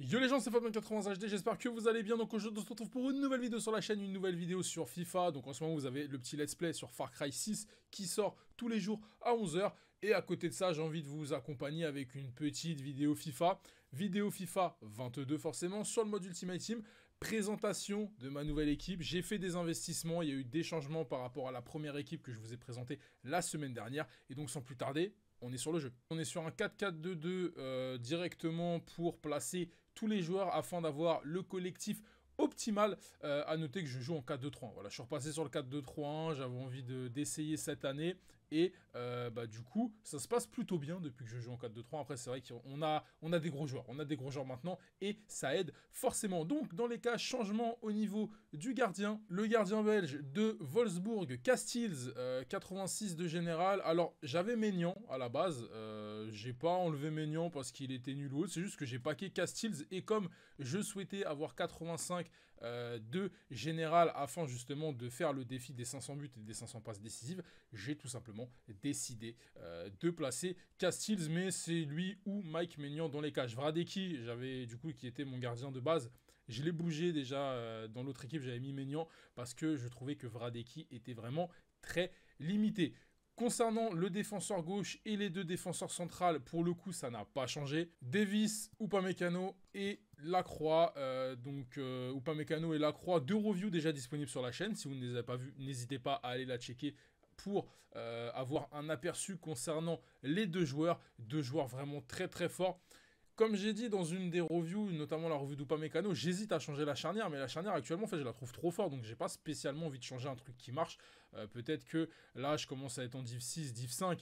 Yo les gens, c'est fabien 80 HD, j'espère que vous allez bien. Donc aujourd'hui, on se retrouve pour une nouvelle vidéo sur la chaîne, une nouvelle vidéo sur FIFA. Donc en ce moment, vous avez le petit let's play sur Far Cry 6 qui sort tous les jours à 11h. Et à côté de ça, j'ai envie de vous accompagner avec une petite vidéo FIFA. Vidéo FIFA 22 forcément sur le mode Ultimate Team. Présentation de ma nouvelle équipe. J'ai fait des investissements, il y a eu des changements par rapport à la première équipe que je vous ai présentée la semaine dernière. Et donc sans plus tarder, on est sur le jeu. On est sur un 4-4-2-2 euh, directement pour placer tous les joueurs afin d'avoir le collectif optimal. Euh, à noter que je joue en 4-2-3. Voilà, je suis repassé sur le 4 2 3 J'avais envie d'essayer cette année. Et euh, bah, du coup, ça se passe plutôt bien depuis que je joue en 4-2-3. Après, c'est vrai qu'on a, on a des gros joueurs. On a des gros joueurs maintenant. Et ça aide forcément. Donc, dans les cas, changement au niveau du gardien. Le gardien belge de Wolfsburg, Castils, 86 euh, de général. Alors, j'avais Ménian à la base j'ai pas enlevé Maignan parce qu'il était nul ou autre. C'est juste que j'ai paqué Castils. Et comme je souhaitais avoir 85 euh, de général afin justement de faire le défi des 500 buts et des 500 passes décisives, j'ai tout simplement décidé euh, de placer Castils. Mais c'est lui ou Mike Maignan dans les cages. Vradeki, j'avais du coup qui était mon gardien de base. Je l'ai bougé déjà euh, dans l'autre équipe, j'avais mis Maignan parce que je trouvais que Vradeki était vraiment très limité. Concernant le défenseur gauche et les deux défenseurs centrales, pour le coup, ça n'a pas changé. Davis, Upamecano et Lacroix. Euh, donc, euh, Upamecano et Lacroix, deux reviews déjà disponibles sur la chaîne. Si vous ne les avez pas vues, n'hésitez pas à aller la checker pour euh, avoir un aperçu concernant les deux joueurs. Deux joueurs vraiment très très forts comme j'ai dit dans une des reviews, notamment la revue Mécano, j'hésite à changer la charnière, mais la charnière actuellement, en fait, je la trouve trop forte, donc j'ai pas spécialement envie de changer un truc qui marche. Euh, peut-être que là, je commence à être en div 6, div 5.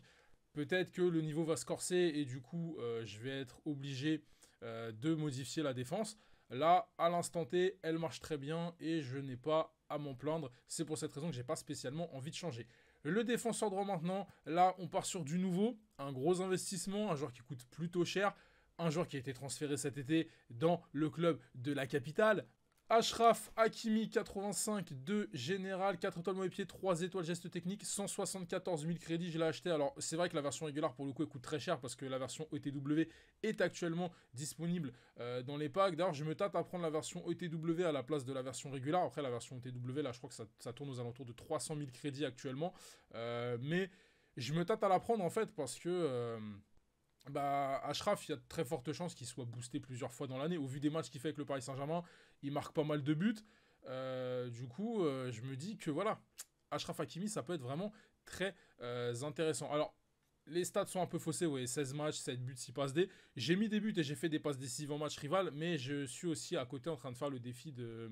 Peut-être que le niveau va se corser et du coup, euh, je vais être obligé euh, de modifier la défense. Là, à l'instant T, elle marche très bien et je n'ai pas à m'en plaindre. C'est pour cette raison que j'ai pas spécialement envie de changer. Le défenseur droit maintenant, là, on part sur du nouveau, un gros investissement, un joueur qui coûte plutôt cher un joueur qui a été transféré cet été dans le club de la capitale. Ashraf Hakimi 85, 2 général, 4 étoiles mauvais pieds, 3 étoiles geste technique, 174 000 crédits, je l'ai acheté. Alors c'est vrai que la version régulière pour le coup elle coûte très cher parce que la version ETW est actuellement disponible euh, dans les packs. D'ailleurs je me tâte à prendre la version ETW à la place de la version régulière. Après la version ETW là je crois que ça, tourne aux alentours de 300 000 crédits actuellement. Euh, mais je me tâte à la prendre en fait parce que... Euh, bah, Ashraf, il y a de très fortes chances qu'il soit boosté plusieurs fois dans l'année. Au vu des matchs qu'il fait avec le Paris Saint-Germain, il marque pas mal de buts. Euh, du coup, euh, je me dis que voilà, Ashraf Hakimi, ça peut être vraiment très euh, intéressant. Alors, les stats sont un peu faussés, voyez, 16 matchs, 7 buts, 6 passes D. J'ai mis des buts et j'ai fait des passes décisives en match rival, mais je suis aussi à côté en train de faire le défi de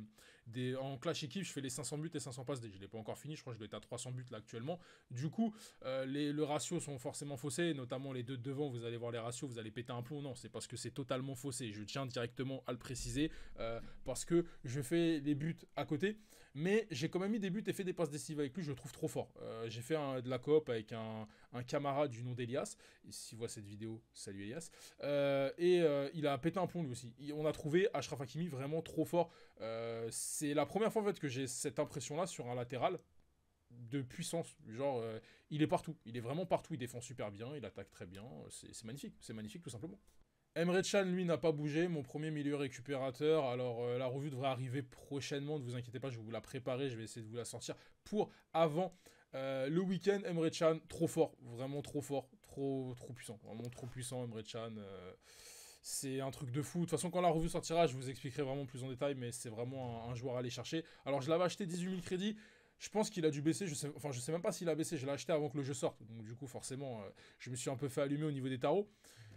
en clash équipe, je fais les 500 buts et 500 passes Je ne l'ai pas encore fini, je crois que je dois être à 300 buts là actuellement. Du coup, euh, les, le ratio sont forcément faussés, notamment les deux devant, vous allez voir les ratios, vous allez péter un plomb. Non, c'est parce que c'est totalement faussé. Je tiens directement à le préciser euh, parce que je fais des buts à côté, mais j'ai quand même mis des buts et fait des passes décisives avec lui, je le trouve trop fort. Euh, j'ai fait de la coop avec un, camarade du nom d'Elias. S'il voit cette vidéo, salut Elias. et il a pété un plomb lui aussi. on a trouvé Ashraf Hakimi vraiment trop fort euh, c'est la première fois en fait que j'ai cette impression-là sur un latéral de puissance. Genre, euh, il est partout. Il est vraiment partout. Il défend super bien, il attaque très bien. C'est magnifique. C'est magnifique tout simplement. Emre Chan, lui, n'a pas bougé. Mon premier milieu récupérateur. Alors, euh, la revue devrait arriver prochainement. Ne vous inquiétez pas, je vais vous la préparer. Je vais essayer de vous la sortir pour avant le week-end. Emre Chan, trop fort. Vraiment trop fort. Trop, trop puissant. Vraiment trop puissant, Emre Chan. C'est un truc de fou. De toute façon, quand la revue sortira, je vous expliquerai vraiment plus en détail, mais c'est vraiment un, joueur à aller chercher. Alors, je l'avais acheté 18 000 crédits. Je pense qu'il a dû baisser, je sais, enfin je sais même pas s'il a baissé, je l'ai acheté avant que le jeu sorte, donc du coup forcément euh, je me suis un peu fait allumer au niveau des tarots,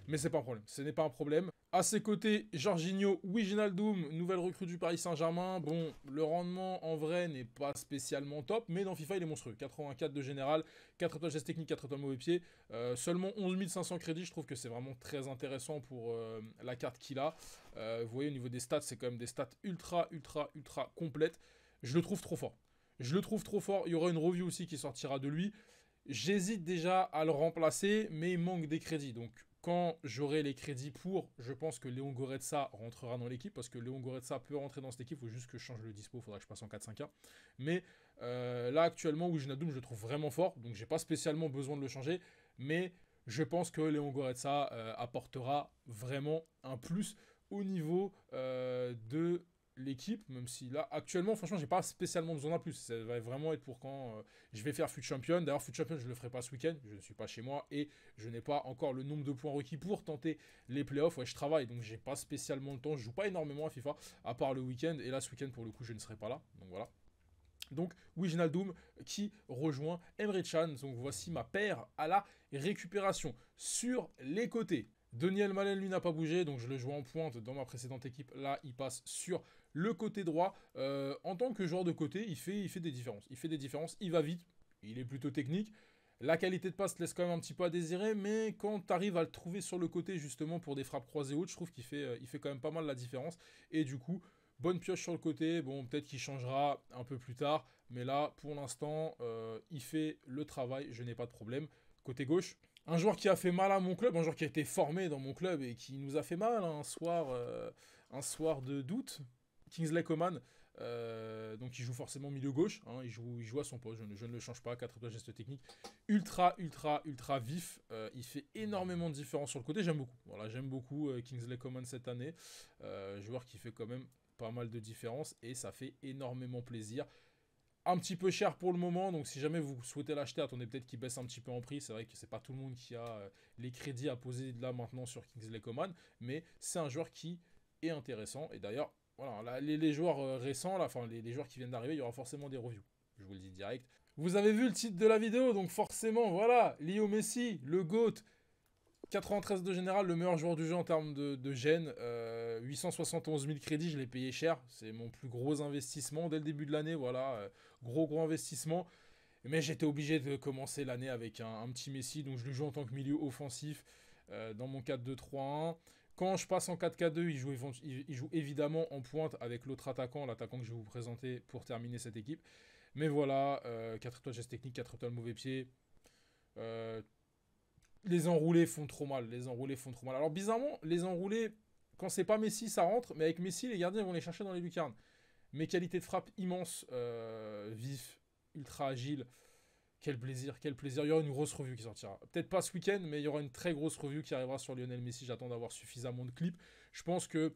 mais c'est pas un problème, ce n'est pas un problème. À ses côtés, Jorginho Wijnaldum, nouvelle recrue du Paris Saint-Germain. Bon, le rendement en vrai n'est pas spécialement top, mais dans FIFA il est monstrueux. 84 de général, 4 étoiles gestes techniques, 4 étoiles mauvais pieds, euh, seulement 11 500 crédits, je trouve que c'est vraiment très intéressant pour euh, la carte qu'il a. Euh, vous voyez au niveau des stats, c'est quand même des stats ultra, ultra, ultra complètes. Je le trouve trop fort. Je le trouve trop fort. Il y aura une review aussi qui sortira de lui. J'hésite déjà à le remplacer, mais il manque des crédits. Donc quand j'aurai les crédits pour, je pense que Léon Goretzka rentrera dans l'équipe, parce que Léon Goretza peut rentrer dans cette équipe, il faut juste que je change le dispo, il faudra que je passe en 4-5-1. Mais euh, là, actuellement, où je le trouve vraiment fort, donc j'ai pas spécialement besoin de le changer, mais je pense que Léon Goretzka euh, apportera vraiment un plus au niveau euh, de l'équipe, même si là, actuellement, franchement, j'ai pas spécialement besoin d'un plus. Ça va vraiment être pour quand euh, je vais faire fut Champion. D'ailleurs, fut Champion, je le ferai pas ce week-end. Je ne suis pas chez moi et je n'ai pas encore le nombre de points requis pour tenter les playoffs. Ouais, je travaille, donc j'ai pas spécialement le temps. Je joue pas énormément à FIFA, à part le week-end. Et là, ce week-end, pour le coup, je ne serai pas là. Donc voilà. Donc Wijnaldum qui rejoint Emre Donc voici ma paire à la récupération sur les côtés. Daniel Malen, lui, n'a pas bougé, donc je le joue en pointe dans ma précédente équipe. Là, il passe sur le côté droit, euh, en tant que joueur de côté, il fait, il fait des différences. Il fait des différences, il va vite, il est plutôt technique. La qualité de passe laisse quand même un petit peu à désirer, mais quand tu arrives à le trouver sur le côté justement pour des frappes croisées autres, je trouve qu'il fait, euh, il fait quand même pas mal la différence. Et du coup, bonne pioche sur le côté. Bon, peut-être qu'il changera un peu plus tard, mais là, pour l'instant, euh, il fait le travail. Je n'ai pas de problème. Côté gauche, un joueur qui a fait mal à mon club, un joueur qui a été formé dans mon club et qui nous a fait mal hein, un soir, un soir de doute. Kingsley Coman, euh, donc il joue forcément milieu gauche, hein, il, joue, à son poste, je ne, le change pas, 4 gestes techniques, ultra, ultra, ultra vif, euh, il fait énormément de différence sur le côté, j'aime beaucoup, voilà, j'aime beaucoup euh, Kingsley Coman cette année, joueur qui fait quand même pas mal de différence et ça fait énormément plaisir. Un petit peu cher pour le moment, donc si jamais vous souhaitez l'acheter, attendez peut-être qu'il baisse un petit peu en prix. C'est vrai que c'est pas tout le monde qui a les crédits à poser là maintenant sur Kingsley Coman, mais c'est un joueur qui est intéressant. Et d'ailleurs, voilà, les, joueurs euh, récents, enfin les, les joueurs qui viennent d'arriver, il y aura forcément des reviews. Je vous le dis direct. Vous avez vu le titre de la vidéo, donc forcément, voilà, Leo Messi, le GOAT, 93 de général, le meilleur joueur du jeu en termes de, de gêne. 871 euh, 000 crédits, je l'ai payé cher. C'est mon plus gros investissement dès le début de l'année. Voilà, euh, gros, gros investissement. Mais j'étais obligé de commencer l'année avec un, petit Messi. Donc je le joue en tant que milieu offensif dans mon 4-2-3-1. Quand je passe en 4K2, il joue, évidemment en pointe avec l'autre attaquant, l'attaquant que je vais vous présenter pour terminer cette équipe. Mais voilà, euh, 4 étoiles gestes techniques, 4 étoiles mauvais pied. Euh, les enroulés font trop mal, les enroulés font trop mal. Alors bizarrement, les enroulés, quand c'est pas Messi, ça rentre, mais avec Messi, les gardiens vont les chercher dans les lucarnes. Mais qualités de frappe immense, euh, vif, ultra agile, quel plaisir, quel plaisir. Il y aura une grosse revue qui sortira. Peut-être pas ce week-end, mais il y aura une très grosse revue qui arrivera sur Lionel Messi. J'attends d'avoir suffisamment de clips. Je pense que,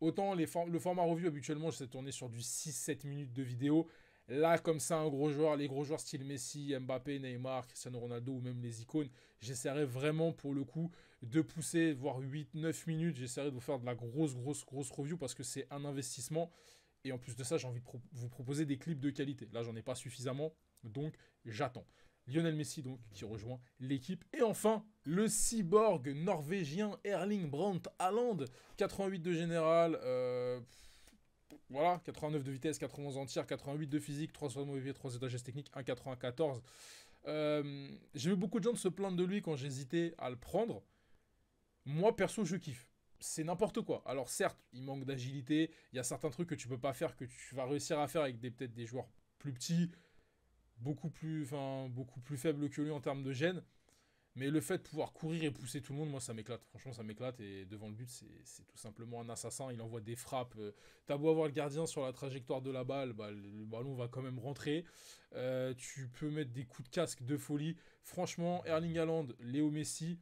autant les le format review, habituellement, je sais tourner sur du 6-7 minutes de vidéo. Là, comme ça, un gros joueur, les gros joueurs style Messi, Mbappé, Neymar, Cristiano Ronaldo ou même les icônes, j'essaierai vraiment pour le coup de pousser, voire 8-9 minutes. J'essaierai de vous faire de la grosse, grosse, grosse review parce que c'est un investissement et en plus de ça, j'ai envie de vous proposer des clips de qualité. Là, j'en ai pas suffisamment, donc j'attends. Lionel Messi, donc, qui rejoint l'équipe. Et enfin, le cyborg norvégien Erling Brandt Haaland, 88 de général, euh, voilà, 89 de vitesse, 91 en 88 de physique, 300 de vie, 3 étages techniques, 1,94. Euh, j'ai vu beaucoup de gens se plaindre de lui quand j'hésitais à le prendre. Moi, perso, je kiffe c'est n'importe quoi. Alors certes, il manque d'agilité, il y a certains trucs que tu peux pas faire, que tu vas réussir à faire avec des peut-être des joueurs plus petits, beaucoup plus, enfin, beaucoup plus faibles que lui en termes de gêne. Mais le fait de pouvoir courir et pousser tout le monde, moi ça m'éclate. Franchement, ça m'éclate. Et devant le but, c'est tout simplement un assassin. Il envoie des frappes. Euh, t'as beau avoir le gardien sur la trajectoire de la balle, bah, le ballon va quand même rentrer. Euh, tu peux mettre des coups de casque de folie. Franchement, Erling Haaland, Léo Messi,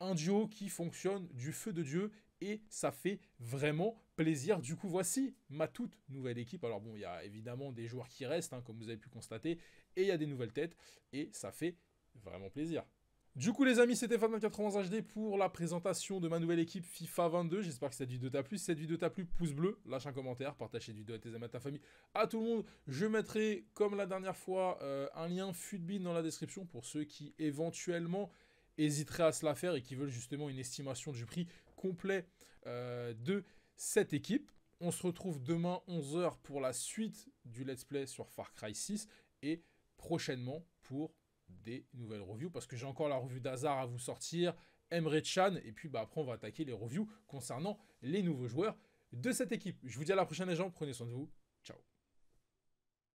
un duo qui fonctionne du feu de Dieu et ça fait vraiment plaisir. Du coup, voici ma toute nouvelle équipe. Alors bon, il y a évidemment des joueurs qui restent, hein, comme vous avez pu constater, et il y a des nouvelles têtes, et ça fait vraiment plaisir. Du coup les amis, c'était Fafa 80 HD pour la présentation de ma nouvelle équipe FIFA 22. J'espère que cette vidéo t'a plu. Si cette vidéo t'a plu, pouce bleu, lâche un commentaire, partage cette vidéo à tes amis, à ta famille, à tout le monde. Je mettrai, comme la dernière fois, euh, un lien Futbin dans la description pour ceux qui éventuellement hésiteraient à se la faire et qui veulent justement une estimation du prix complet euh, de cette équipe. On se retrouve demain 11h pour la suite du let's play sur Far Cry 6 et prochainement pour des nouvelles reviews parce que j'ai encore la revue d'Azard à vous sortir, Emre Chan et puis bah, après on va attaquer les reviews concernant les nouveaux joueurs de cette équipe. Je vous dis à la prochaine les gens, prenez soin de vous